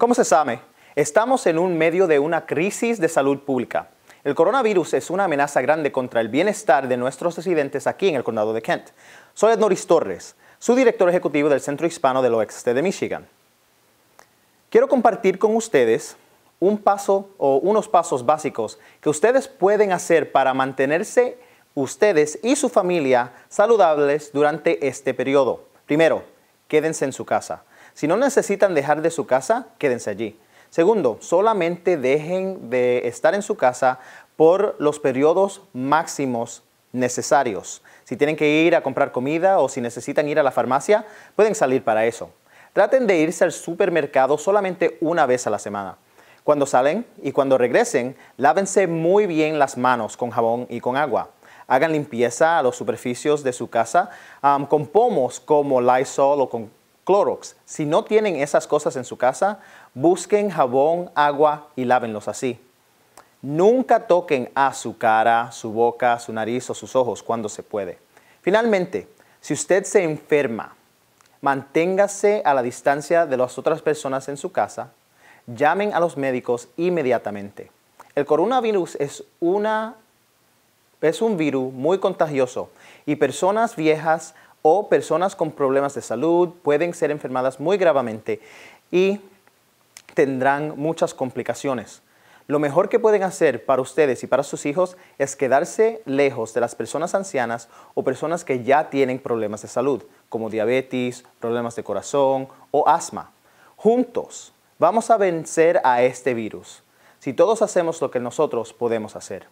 Como se sabe, estamos en un medio de una crisis de salud pública. El coronavirus es una amenaza grande contra el bienestar de nuestros residentes aquí en el condado de Kent. Soy Ednoris Torres, su director ejecutivo del Centro Hispano del Oeste de Michigan. Quiero compartir con ustedes un paso o unos pasos básicos que ustedes pueden hacer para mantenerse ustedes y su familia saludables durante este periodo. Primero, quédense en su casa. Si no necesitan dejar de su casa, quédense allí. Segundo, solamente dejen de estar en su casa por los periodos máximos necesarios. Si tienen que ir a comprar comida o si necesitan ir a la farmacia, pueden salir para eso. Traten de irse al supermercado solamente una vez a la semana. Cuando salen y cuando regresen, lávense muy bien las manos con jabón y con agua. Hagan limpieza a las superficies de su casa con pomos como Lysol o con Clorox. Si no tienen esas cosas en su casa, busquen jabón, agua y lávenlos así. Nunca toquen a su cara, su boca, su nariz o sus ojos cuando se puede. Finalmente, si usted se enferma, manténgase a la distancia de las otras personas en su casa, llamen a los médicos inmediatamente. El coronavirus es, una, es un virus muy contagioso y personas viejas, o personas con problemas de salud pueden ser enfermadas muy gravemente y tendrán muchas complicaciones. Lo mejor que pueden hacer para ustedes y para sus hijos es quedarse lejos de las personas ancianas o personas que ya tienen problemas de salud, como diabetes, problemas de corazón o asma. Juntos vamos a vencer a este virus, si todos hacemos lo que nosotros podemos hacer.